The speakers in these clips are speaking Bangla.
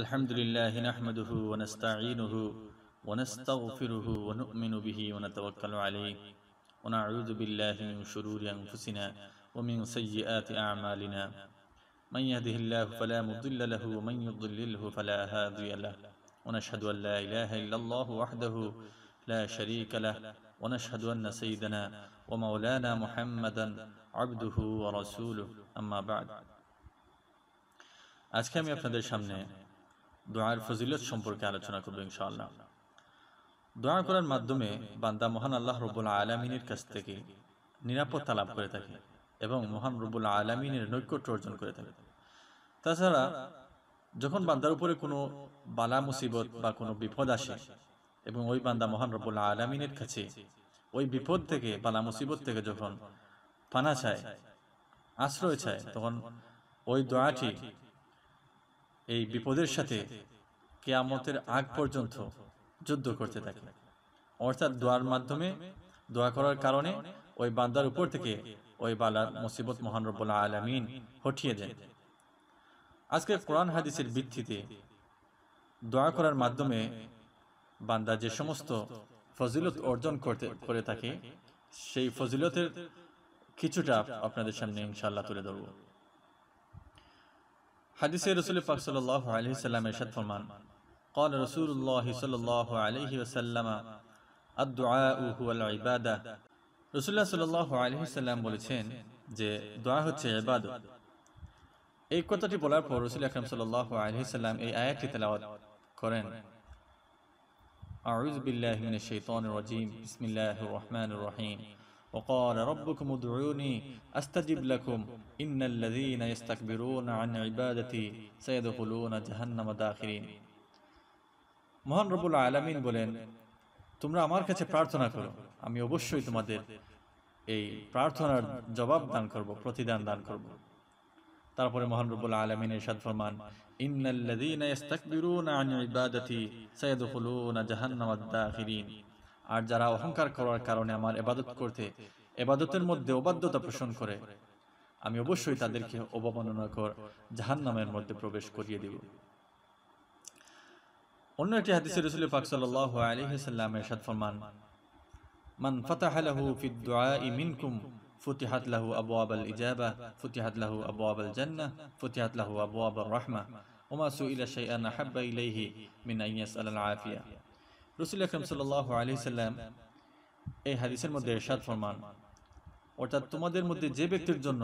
الحمد لله نحمده ونستعينه ونستغفره ونؤمن به ونتوكل عليه ونعوذ بالله من شرور أنفسنا ومن سيئات أعمالنا من يهده الله فلا مضل له ومن يضلله فلا هادي له ونشهد أن لا إله إلا الله وحده لا شريك له ونشهد أن سيدنا ومولانا محمدا عبده ورسوله أما بعد আজকে আমি আপনাদের সামনে দোয়ার ফজিলত সম্পর্কে আলোচনা করবো ইনশাআল্লাহ দোয়া করার মাধ্যমে বান্দা মহান আল্লাহ রবুল আলমিনের কাছ থেকে নিরাপত্তা লাভ করে থাকে এবং মহান রবুল আলমিনের নৈকট্য অর্জন করে থাকে তাছাড়া যখন বান্দার উপরে কোনো বালা মুসিবত বা কোনো বিপদ আসে এবং ওই বান্দা মহান রবুল আলমিনের কাছে ওই বিপদ থেকে বালা মুসিবত থেকে যখন পানা চায় আশ্রয় চায় তখন ওই দোয়াটি এই বিপদের সাথে কেয়ামতের আগ পর্যন্ত যুদ্ধ করতে থাকে অর্থাৎ দোয়ার মাধ্যমে দোয়া করার কারণে ওই বান্দার উপর থেকে ওই বালার মুসিবত মোহানরবুল্লা আলমিন হঠিয়ে দেন আজকে কোরআন হাদিসের ভিত্তিতে দোয়া করার মাধ্যমে বান্দা যে সমস্ত ফজিলত অর্জন করতে করে থাকে সেই ফজিলতের কিছুটা আপনাদের সামনে ইনশাল্লাহ তুলে ধরবো হাদিসে রসুল পাক সাল্লাহ আলহি সাল্লাম এরশাদ ফরমান قال رسول الله صلى الله عليه وسلم الدعاء هو العبادة রসুল্লাহ সাল্লাহ আলহি সাল্লাম বলেছেন যে দোয়া হচ্ছে ইবাদত এই কথাটি বলার পর রসুল আকরাম সাল্লাহ আলহি সাল্লাম এই আয়াতটি তেলাওয়াত করেন أعوذ بالله من الشيطان الرجيم بسم الله الرحمن الرحيم وقال ربكم ادعوني أستجب لكم إن الذين يستكبرون عن عبادتي سيدخلون جهنم داخرين মহান রবুল আলমিন বলেন তোমরা আমার কাছে প্রার্থনা করো আমি অবশ্যই তোমাদের এই প্রার্থনার জবাব দান করব প্রতিদান দান করব তারপরে মহান রবুল আলমিনের সাদ ফরমান ইন্নাল্লাযীনা ইস্তাকবিরুনা আন ইবাদাতি সায়াদখুলুনা জাহান্নামাদ দাখিরিন আর যারা অহংকার করার কারণে আমার এবাদত করতে এবাদতের মধ্যে অবাধ্যতা পোষণ করে আমি অবশ্যই তাদেরকে অবমাননা কর জাহান নামের মধ্যে প্রবেশ করিয়ে দেব অন্য একটি হাদিসে রসুল পাক সাল্লাহ আলহিসাল্লাম এরশাদ ফরমান মান ফাতাহালাহু ফিদ দুআই মিনকুম ফুতিহাত লাহু আবওয়াব আল ইজাবা ফুতিহাত লাহু আবওয়াব আল জান্নাহ ফুতিহাত লাহু আবওয়াব আর রাহমা ওমা সুইলা শাইআন আহাব্বা ইলাইহি মিন আন আল আফিয়া রসুল আকরম সাল আলি এই হাদিসের মধ্যে এরশাদ ফরমান অর্থাৎ তোমাদের মধ্যে যে ব্যক্তির জন্য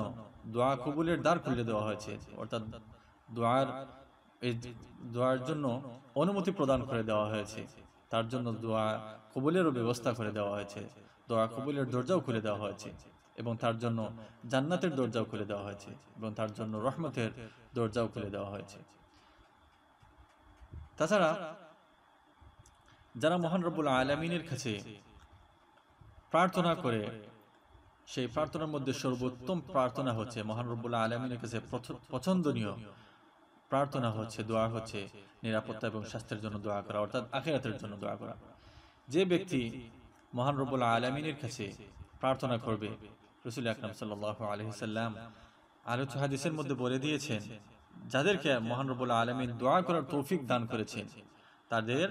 দোয়া কবুলের দ্বার খুলে দেওয়া হয়েছে অর্থাৎ দোয়ার এই দোয়ার জন্য অনুমতি প্রদান করে দেওয়া হয়েছে তার জন্য দোয়া কবুলেরও ব্যবস্থা করে দেওয়া হয়েছে দোয়া কবুলের দরজাও খুলে দেওয়া হয়েছে এবং তার জন্য জান্নাতের দরজাও খুলে দেওয়া হয়েছে এবং তার জন্য রহমতের দরজাও খুলে দেওয়া হয়েছে তাছাড়া যারা মহান রব্বুল আলমিনের কাছে প্রার্থনা করে সেই প্রার্থনার মধ্যে সর্বোত্তম প্রার্থনা হচ্ছে মহান রব্বুল্লাহ আলমিনের কাছে পছন্দনীয় প্রার্থনা হচ্ছে দোয়া হচ্ছে নিরাপত্তা এবং স্বাস্থ্যের জন্য দোয়া করা অর্থাৎ আখেরাতের জন্য দোয়া করা যে ব্যক্তি মহান রব্বুল্লাহ আলমিনের কাছে প্রার্থনা করবে রসুল আকরাম সাল্লাহ আলহিসাল্লাম আলোচ হাদিসের মধ্যে বলে দিয়েছেন যাদেরকে মহান রব্বুল্লাহ আলমিন দোয়া করার তৌফিক দান করেছেন তাদের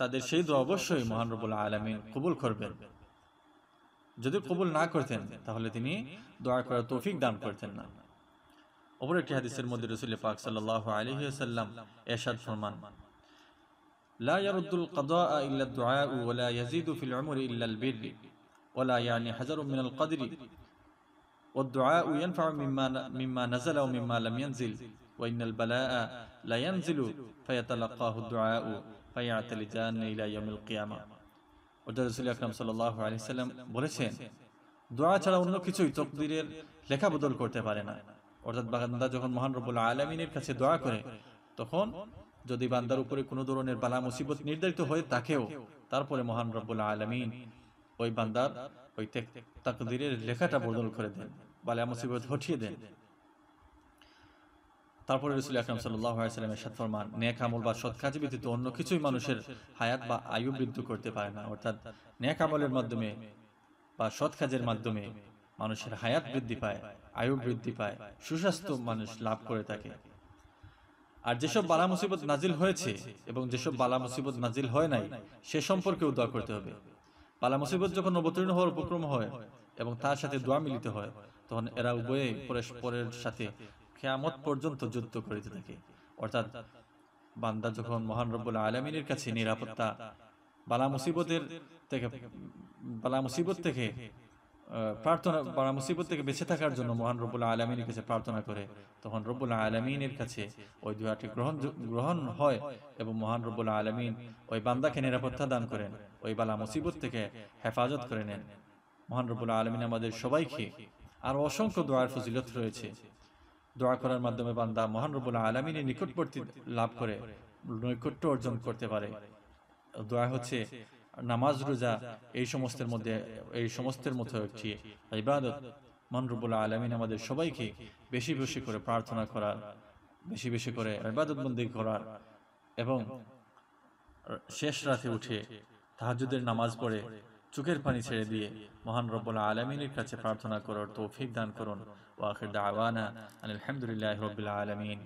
তাদের সেই দোয়া অবশ্যই মহানরবুল আলমিন কবুল করবেন যদি কবুল না করতেন তাহলে তিনি দোয়া করার তৌফিক দান করতেন না অপর একটি হাদিসের মধ্যে রসুল পাক সাল্লাহ আলহিহাল্লাম এরশাদ ফরমান لا يرد القضاء إلا الدعاء ولا يزيد في العمر إلا البر ولا يعني حذر من القدر والدعاء ينفع مما مما نزل ومما لم ينزل وإن البلاء لا ينزل فيتلقاه الدعاء বায়াতাল জান ইলা ইয়াউমিল কিয়ামা অর্থাৎ সাল্লাম বলেছেন দোয়া ছাড়া অন্য কিছুই তকদিরের লেখা বদল করতে পারে না অর্থাৎ বান্দা যখন মহান রবুল্লা আলমিনের কাছে দোয়া করে তখন যদি বান্দার উপরে কোনো ধরনের বালা মুসিবত নির্ধারিত হয়ে থাকেও তারপরে মহান রব্বুল আলমিন ওই বান্দার ওই তাকদিরের লেখাটা বদল করে দেন বালা মুসিবত হঠিয়ে দেন তারপরে রসুল আকরাম সাল্লাহ আলাইসাল্লামের সাত ফরমান ন্যাক আমল বা সৎ কাজে ব্যতীত অন্য কিছুই মানুষের হায়াত বা আয়ু বৃদ্ধি করতে পারে না অর্থাৎ ন্যাক আমলের মাধ্যমে বা সৎ কাজের মাধ্যমে মানুষের হায়াত বৃদ্ধি পায় আয়ু বৃদ্ধি পায় সুস্বাস্থ্য মানুষ লাভ করে থাকে আর যেসব বালা মুসিবত নাজিল হয়েছে এবং যেসব বালা মুসিবত নাজিল হয় নাই সে সম্পর্কেও দোয়া করতে হবে বালা মুসিবত যখন অবতীর্ণ হওয়ার উপক্রম হয় এবং তার সাথে দোয়া মিলিত হয় তখন এরা উভয়ে পরস্পরের সাথে খেয়ামত পর্যন্ত যুদ্ধ করিতে থাকে অর্থাৎ বান্দা যখন মহান রব আলমিনের কাছে নিরাপত্তা বালা মুসিবতের থেকে বালা মুসিবত থেকে প্রার্থনা বালা মুসিবত থেকে বেঁচে থাকার জন্য মহান রব্বুল আলমিনের কাছে প্রার্থনা করে তখন রব্বুল আলমিনের কাছে ওই দোয়াটি গ্রহণ গ্রহণ হয় এবং মহান রব্বুল আলমিন ওই বান্দাকে নিরাপত্তা দান করেন ওই বালা মুসিবত থেকে হেফাজত করে নেন মহান রব্বুল আলমিন আমাদের সবাইকে আর অসংখ্য দোয়ার ফজিলত রয়েছে দোয়া করার মাধ্যমে বান্দা মহান রবুল্লা আলমিনের নিকটবর্তী লাভ করে নৈকট্য অর্জন করতে পারে দোয়া হচ্ছে নামাজ রোজা এই সমস্তের মধ্যে এই সমস্তের মধ্যে একটি ইবাদত মনরুবুল্লাহ আলমিন আমাদের সবাইকে বেশি বেশি করে প্রার্থনা করার বেশি বেশি করে ইবাদত ইবাদতবন্দি করার এবং শেষ রাতে উঠে তাহাজুদের নামাজ পড়ে চোখের পানি ছেড়ে দিয়ে মহান রব্বুল আলমিনের কাছে প্রার্থনা করার তৌফিক দান করুন ও আখির দাওয়ানা আলহামদুলিল্লাহ রবিল আলমিন